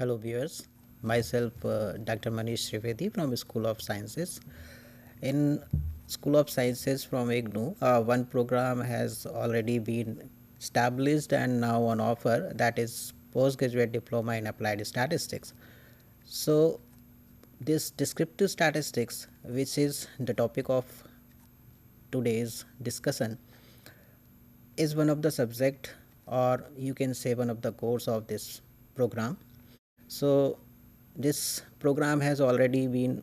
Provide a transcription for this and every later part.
Hello viewers, myself uh, Dr. Manish Trivedi from School of Sciences. In School of Sciences from IGNU, uh, one program has already been established and now on offer that is Postgraduate Diploma in Applied Statistics. So this descriptive statistics which is the topic of today's discussion is one of the subject or you can say one of the course of this program so this program has already been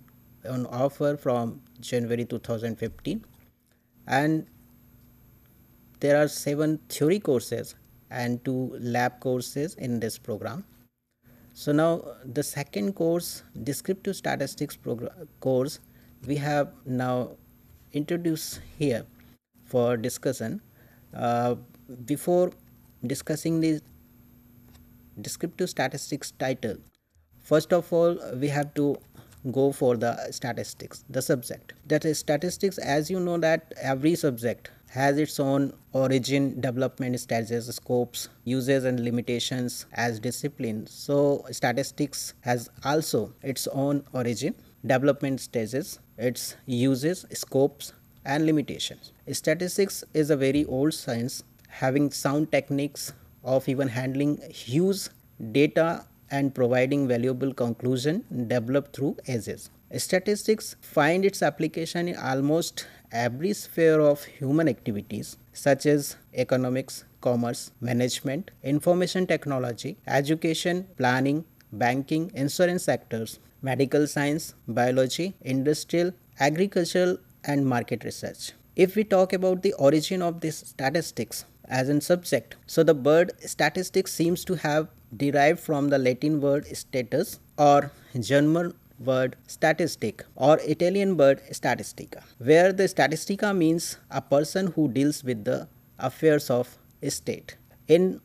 on offer from January 2015 and there are seven theory courses and two lab courses in this program. So now the second course descriptive statistics course we have now introduced here for discussion. Uh, before discussing this descriptive statistics title first of all we have to go for the statistics the subject that is statistics as you know that every subject has its own origin development stages scopes uses and limitations as discipline so statistics has also its own origin development stages its uses scopes and limitations statistics is a very old science having sound techniques of even handling huge data and providing valuable conclusion developed through ages. Statistics find its application in almost every sphere of human activities such as economics, commerce, management, information technology, education, planning, banking, insurance sectors, medical science, biology, industrial, agricultural and market research. If we talk about the origin of these statistics, as in subject. So the word statistics seems to have derived from the Latin word status or German word statistic or Italian word statistica, where the statistica means a person who deals with the affairs of state. In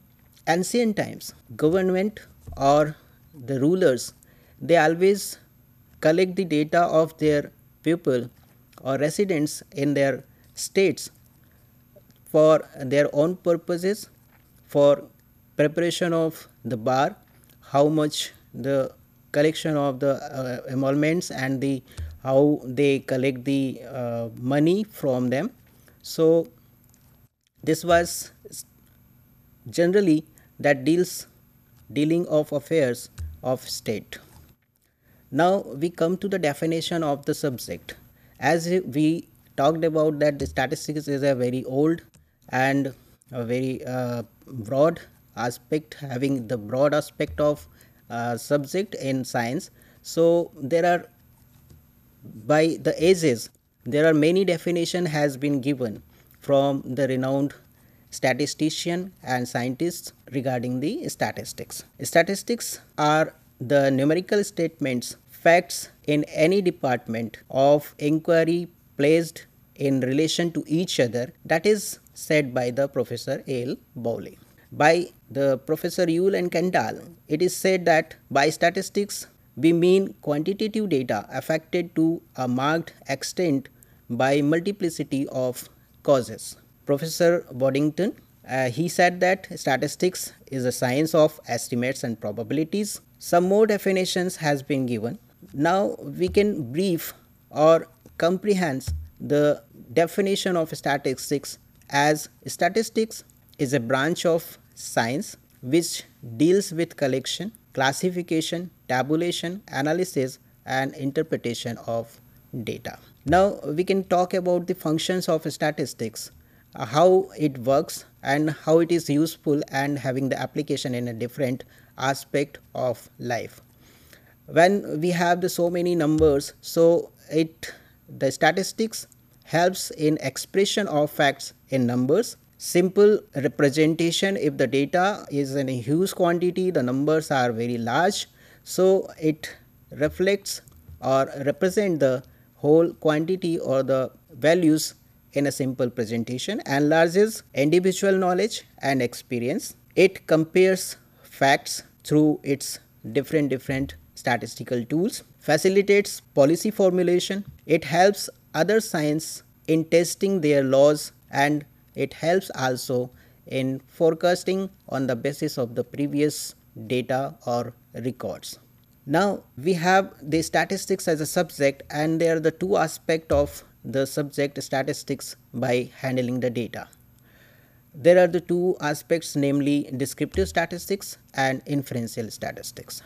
ancient times, government or the rulers, they always collect the data of their people or residents in their states for their own purposes for preparation of the bar how much the collection of the uh, emoluments and the how they collect the uh, money from them so this was generally that deals dealing of affairs of state now we come to the definition of the subject as we talked about that the statistics is a very old and a very uh, broad aspect having the broad aspect of uh, subject in science so there are by the ages there are many definition has been given from the renowned statistician and scientists regarding the statistics statistics are the numerical statements facts in any department of inquiry placed in relation to each other that is said by the Professor A.L. Bowley. By the Professor Yule and Kendall, it is said that by statistics, we mean quantitative data affected to a marked extent by multiplicity of causes. Professor Boddington, uh, he said that statistics is a science of estimates and probabilities. Some more definitions has been given. Now we can brief or comprehend the definition of statistics as statistics is a branch of science which deals with collection, classification, tabulation, analysis and interpretation of data. Now we can talk about the functions of statistics, uh, how it works and how it is useful and having the application in a different aspect of life. When we have the so many numbers, so it the statistics helps in expression of facts in numbers. Simple representation if the data is in a huge quantity, the numbers are very large. So it reflects or represent the whole quantity or the values in a simple presentation, enlarges individual knowledge and experience. It compares facts through its different different statistical tools, facilitates policy formulation. It helps other science in testing their laws and it helps also in forecasting on the basis of the previous data or records. Now we have the statistics as a subject and there are the two aspects of the subject statistics by handling the data. There are the two aspects namely descriptive statistics and inferential statistics.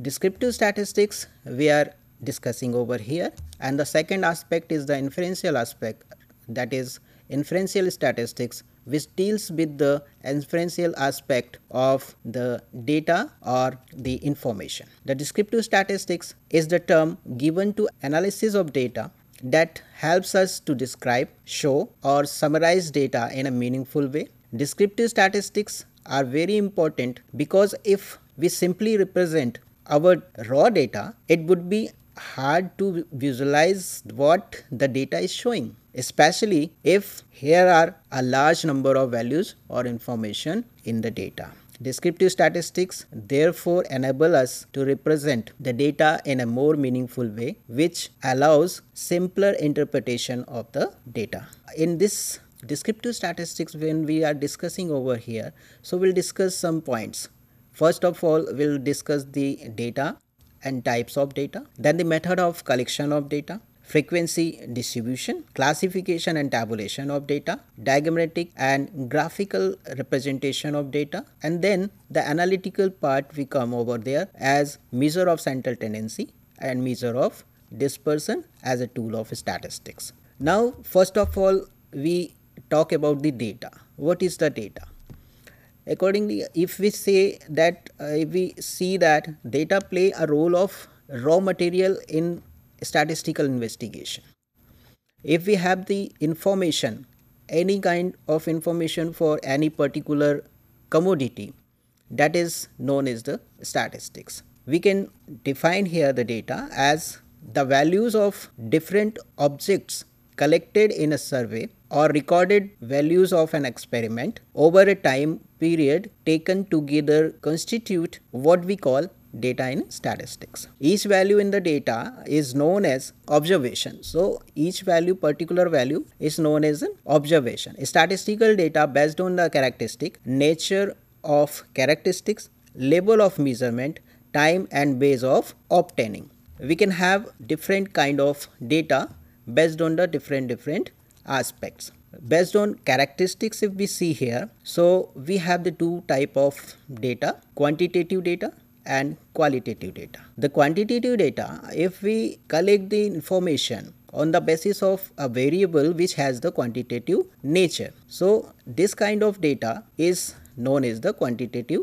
Descriptive statistics where discussing over here. And the second aspect is the inferential aspect that is inferential statistics which deals with the inferential aspect of the data or the information. The descriptive statistics is the term given to analysis of data that helps us to describe, show or summarize data in a meaningful way. Descriptive statistics are very important because if we simply represent our raw data, it would be hard to visualize what the data is showing especially if here are a large number of values or information in the data. Descriptive statistics therefore enable us to represent the data in a more meaningful way which allows simpler interpretation of the data. In this descriptive statistics when we are discussing over here, so we'll discuss some points. First of all, we'll discuss the data and types of data, then the method of collection of data, frequency distribution, classification and tabulation of data, diagrammatic and graphical representation of data, and then the analytical part we come over there as measure of central tendency and measure of dispersion as a tool of statistics. Now, first of all, we talk about the data. What is the data? Accordingly, if we say that, uh, if we see that data play a role of raw material in statistical investigation. If we have the information, any kind of information for any particular commodity, that is known as the statistics. We can define here the data as the values of different objects collected in a survey or recorded values of an experiment over a time period taken together constitute what we call data in statistics. Each value in the data is known as observation. So each value, particular value is known as an observation. Statistical data based on the characteristic, nature of characteristics, level of measurement, time and base of obtaining. We can have different kind of data based on the different different aspects based on characteristics if we see here so we have the two type of data quantitative data and qualitative data the quantitative data if we collect the information on the basis of a variable which has the quantitative nature so this kind of data is known as the quantitative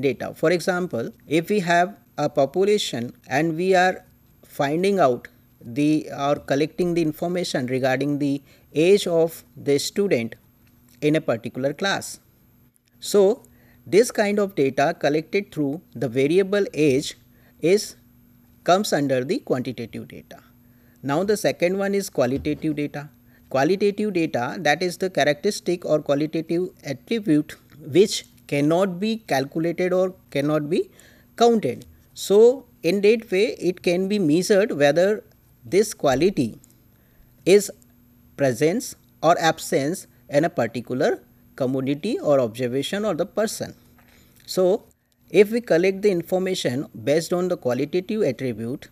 data for example if we have a population and we are finding out the or collecting the information regarding the age of the student in a particular class. So this kind of data collected through the variable age is comes under the quantitative data. Now the second one is qualitative data. Qualitative data that is the characteristic or qualitative attribute which cannot be calculated or cannot be counted. So in that way it can be measured whether this quality is presence or absence in a particular commodity or observation or the person. So, if we collect the information based on the qualitative attribute,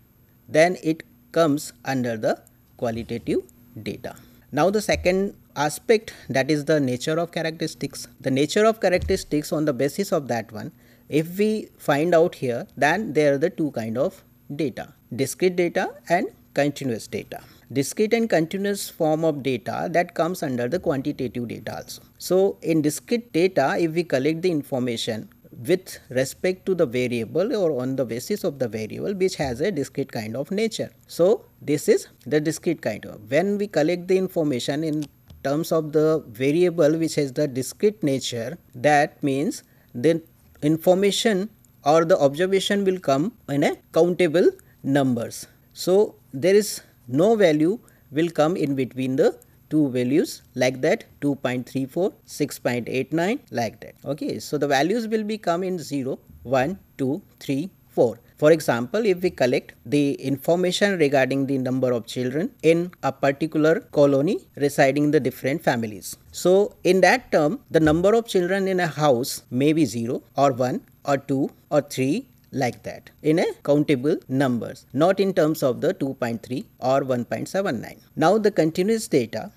then it comes under the qualitative data. Now, the second aspect that is the nature of characteristics. The nature of characteristics on the basis of that one, if we find out here, then there are the two kind of data, discrete data and continuous data discrete and continuous form of data that comes under the quantitative data also. So in discrete data, if we collect the information with respect to the variable or on the basis of the variable which has a discrete kind of nature. So this is the discrete kind of. When we collect the information in terms of the variable which has the discrete nature, that means the information or the observation will come in a countable numbers so, there is no value will come in between the two values like that 2.34 6.89 like that okay so the values will be come in 0 1 2 3 4 for example if we collect the information regarding the number of children in a particular colony residing in the different families so in that term the number of children in a house may be 0 or 1 or 2 or 3 like that in a countable numbers, not in terms of the 2.3 or 1.79. Now the continuous data,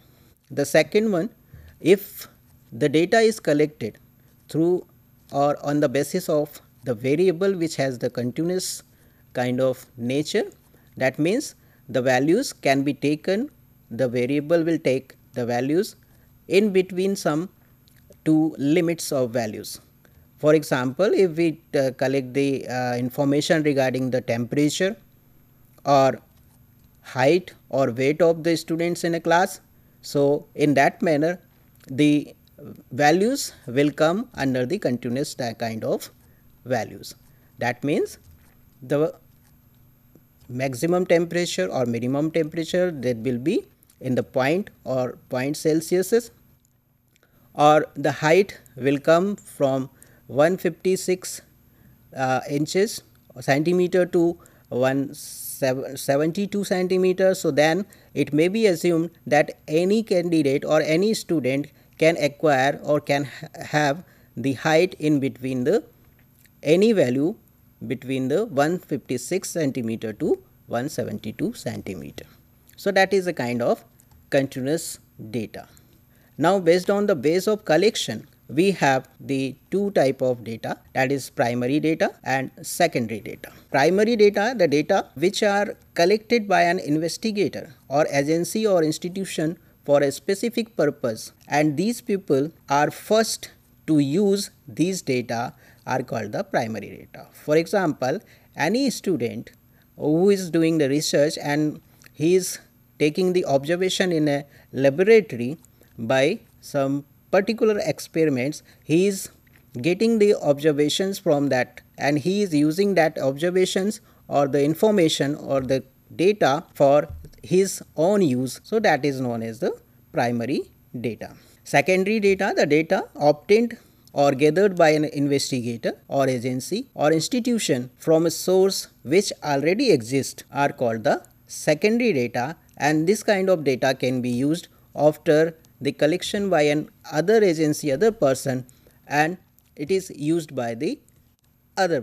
the second one, if the data is collected through or on the basis of the variable which has the continuous kind of nature, that means the values can be taken, the variable will take the values in between some two limits of values. For example, if we uh, collect the uh, information regarding the temperature or height or weight of the students in a class, so in that manner the values will come under the continuous kind of values. That means the maximum temperature or minimum temperature that will be in the point or point Celsius or the height will come from 156 uh, inches centimeter to 172 centimeter so then it may be assumed that any candidate or any student can acquire or can have the height in between the any value between the 156 centimeter to 172 centimeter. So that is a kind of continuous data. Now based on the base of collection we have the two type of data that is primary data and secondary data. Primary data, the data which are collected by an investigator or agency or institution for a specific purpose and these people are first to use these data are called the primary data. For example, any student who is doing the research and he is taking the observation in a laboratory by some particular experiments he is getting the observations from that and he is using that observations or the information or the data for his own use so that is known as the primary data secondary data the data obtained or gathered by an investigator or agency or institution from a source which already exists are called the secondary data and this kind of data can be used after the collection by an other agency other person and it is used by the other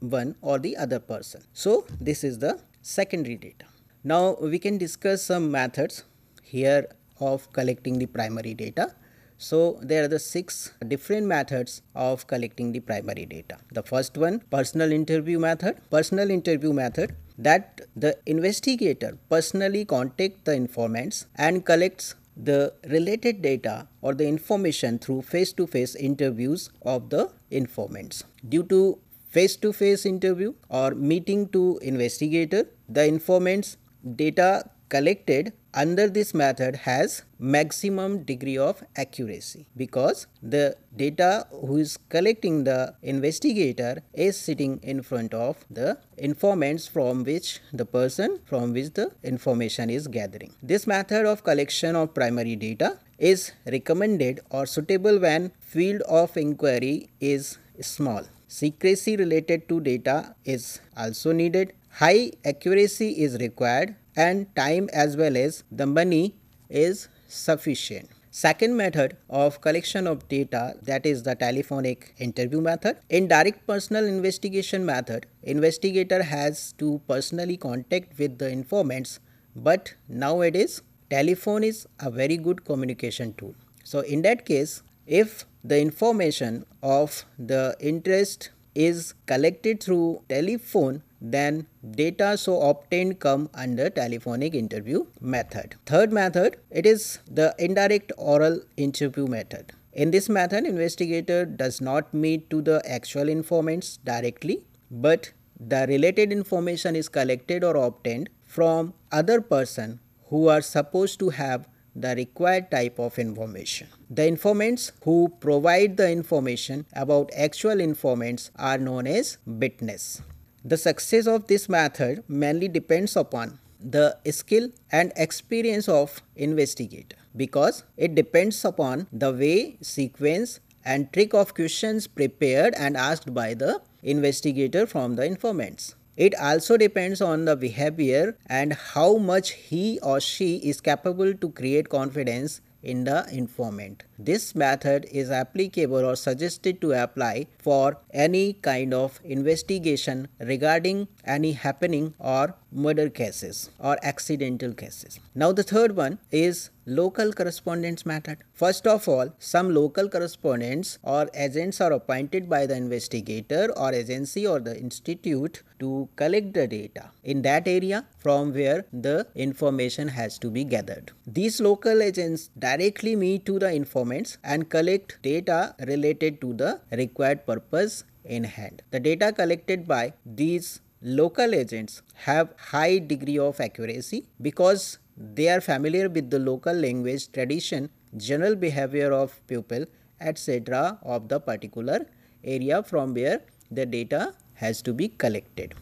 one or the other person. So this is the secondary data. Now we can discuss some methods here of collecting the primary data. So there are the six different methods of collecting the primary data. The first one personal interview method. Personal interview method that the investigator personally contact the informants and collects the related data or the information through face-to-face interviews of the informants. Due to face to -face interview or meeting to investigator, the informants data collected under this method has maximum degree of accuracy because the data who is collecting the investigator is sitting in front of the informants from which the person from which the information is gathering. This method of collection of primary data is recommended or suitable when field of inquiry is small. Secrecy related to data is also needed. High accuracy is required and time as well as the money is sufficient. Second method of collection of data that is the telephonic interview method. In direct personal investigation method, investigator has to personally contact with the informants but nowadays telephone is a very good communication tool. So in that case, if the information of the interest is collected through telephone then data so obtained come under telephonic interview method. Third method, it is the indirect oral interview method. In this method, investigator does not meet to the actual informants directly, but the related information is collected or obtained from other person who are supposed to have the required type of information. The informants who provide the information about actual informants are known as witness. The success of this method mainly depends upon the skill and experience of investigator because it depends upon the way, sequence and trick of questions prepared and asked by the investigator from the informants. It also depends on the behavior and how much he or she is capable to create confidence in the informant. This method is applicable or suggested to apply for any kind of investigation regarding any happening or murder cases or accidental cases. Now the third one is local correspondents mattered. First of all, some local correspondents or agents are appointed by the investigator or agency or the institute to collect the data in that area from where the information has to be gathered. These local agents directly meet to the informants and collect data related to the required purpose in hand. The data collected by these local agents have high degree of accuracy because they are familiar with the local language, tradition, general behavior of pupil, etc. of the particular area from where the data has to be collected.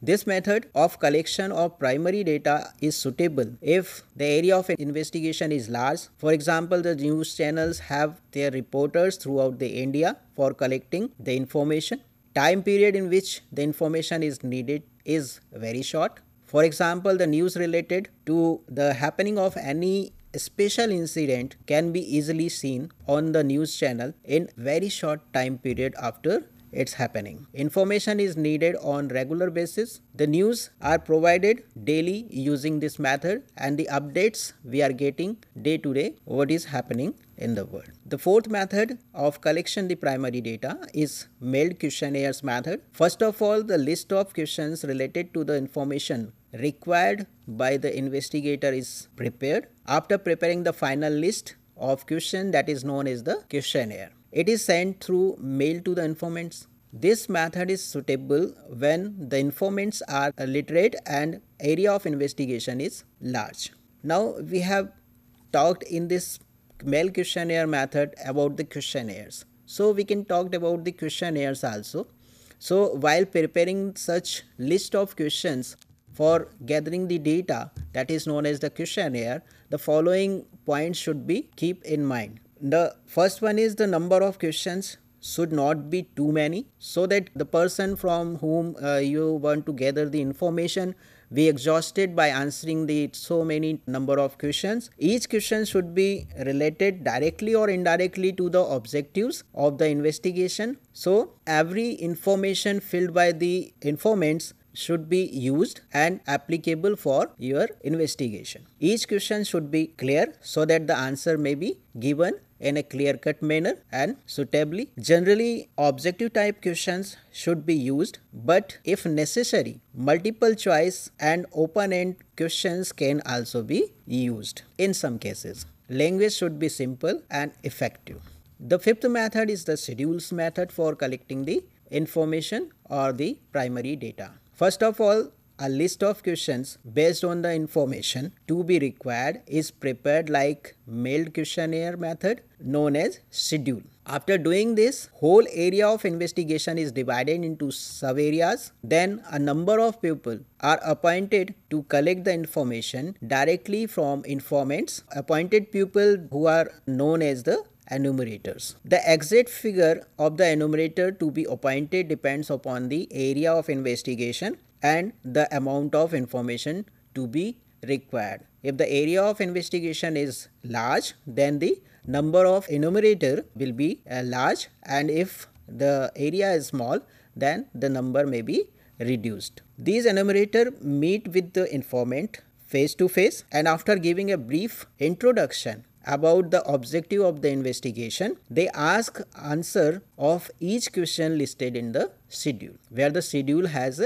This method of collection of primary data is suitable if the area of investigation is large. For example, the news channels have their reporters throughout the India for collecting the information. Time period in which the information is needed is very short. For example, the news related to the happening of any special incident can be easily seen on the news channel in very short time period after it's happening. Information is needed on regular basis. The news are provided daily using this method and the updates we are getting day to day what is happening in the world. The fourth method of collection the primary data is mailed questionnaires method. First of all, the list of questions related to the information required by the investigator is prepared. After preparing the final list of questions that is known as the questionnaire, it is sent through mail to the informants. This method is suitable when the informants are literate and area of investigation is large. Now we have talked in this mail questionnaire method about the questionnaires. So we can talk about the questionnaires also. So while preparing such list of questions, for gathering the data that is known as the questionnaire, the following points should be keep in mind. The first one is the number of questions should not be too many so that the person from whom uh, you want to gather the information be exhausted by answering the so many number of questions each question should be related directly or indirectly to the objectives of the investigation so every information filled by the informants should be used and applicable for your investigation. Each question should be clear so that the answer may be given in a clear-cut manner and suitably. Generally, objective type questions should be used, but if necessary, multiple choice and open-end questions can also be used in some cases. Language should be simple and effective. The fifth method is the schedules method for collecting the information or the primary data. First of all, a list of questions based on the information to be required is prepared like mailed questionnaire method known as schedule. After doing this, whole area of investigation is divided into sub-areas. Then a number of people are appointed to collect the information directly from informants. Appointed people who are known as the enumerators. The exact figure of the enumerator to be appointed depends upon the area of investigation and the amount of information to be required. If the area of investigation is large, then the number of enumerator will be uh, large and if the area is small, then the number may be reduced. These enumerator meet with the informant face to face and after giving a brief introduction about the objective of the investigation, they ask answer of each question listed in the schedule, where the schedule has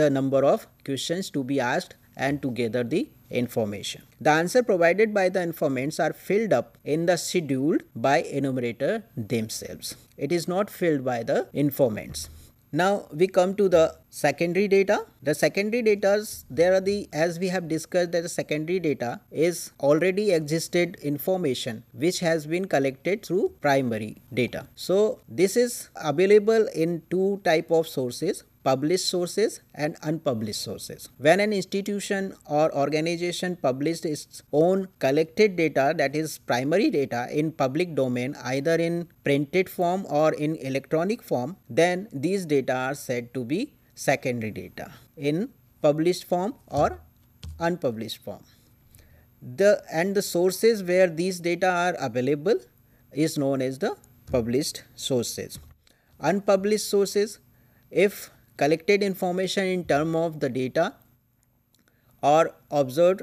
the number of questions to be asked and to gather the information. The answer provided by the informants are filled up in the schedule by enumerator themselves. It is not filled by the informants. Now we come to the secondary data. The secondary data, there are the, as we have discussed that the secondary data is already existed information which has been collected through primary data. So this is available in two type of sources published sources and unpublished sources. When an institution or organization publishes its own collected data that is primary data in public domain either in printed form or in electronic form then these data are said to be secondary data in published form or unpublished form. The and the sources where these data are available is known as the published sources. Unpublished sources if collected information in term of the data or observed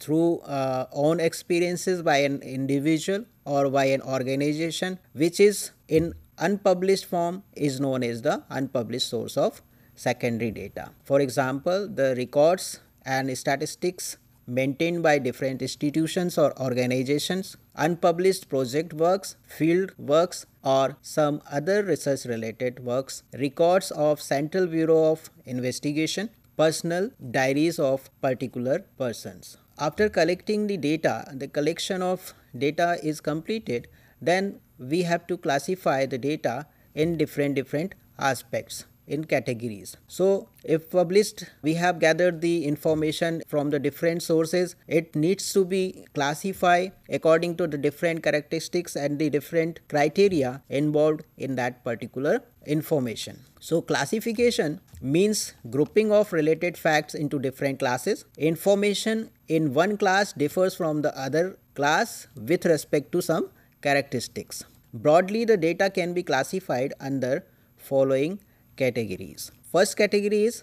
through uh, own experiences by an individual or by an organization which is in unpublished form is known as the unpublished source of secondary data. For example, the records and statistics maintained by different institutions or organizations unpublished project works, field works, or some other research related works, records of Central Bureau of Investigation, personal diaries of particular persons. After collecting the data, the collection of data is completed, then we have to classify the data in different different aspects in categories. So if published, we have gathered the information from the different sources. It needs to be classified according to the different characteristics and the different criteria involved in that particular information. So classification means grouping of related facts into different classes. Information in one class differs from the other class with respect to some characteristics. Broadly, the data can be classified under following categories. First category is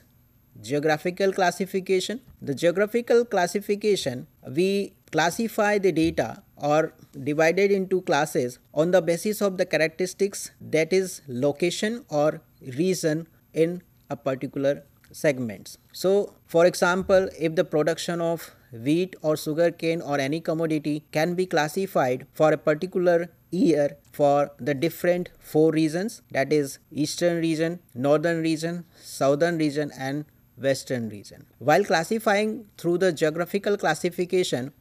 geographical classification. The geographical classification, we classify the data or divided into classes on the basis of the characteristics that is location or region in a particular segments. So, for example, if the production of wheat or sugarcane or any commodity can be classified for a particular year for the different four regions that is eastern region northern region southern region and western region while classifying through the geographical classification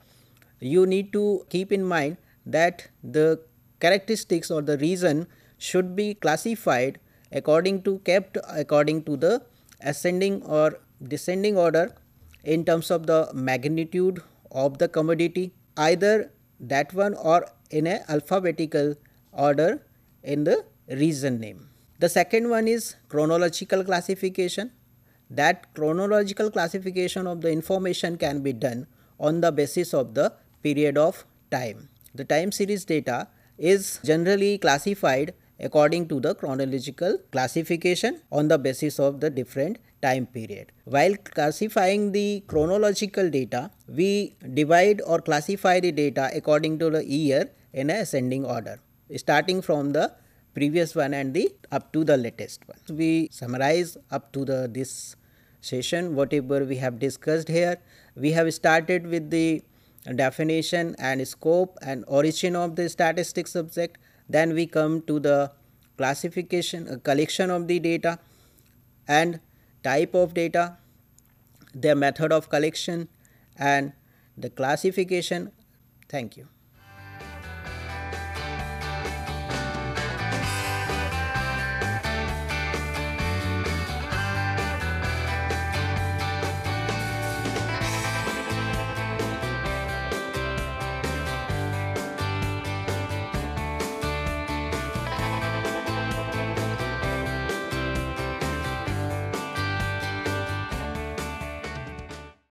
you need to keep in mind that the characteristics or the region should be classified according to kept according to the ascending or descending order in terms of the magnitude of the commodity either that one or in a alphabetical order in the region name. The second one is chronological classification. That chronological classification of the information can be done on the basis of the period of time. The time series data is generally classified according to the chronological classification on the basis of the different time period. While classifying the chronological data, we divide or classify the data according to the year in ascending order, starting from the previous one and the up to the latest one. We summarize up to the this session whatever we have discussed here. We have started with the definition and scope and origin of the statistics subject. Then we come to the classification, uh, collection of the data and type of data, their method of collection and the classification. Thank you.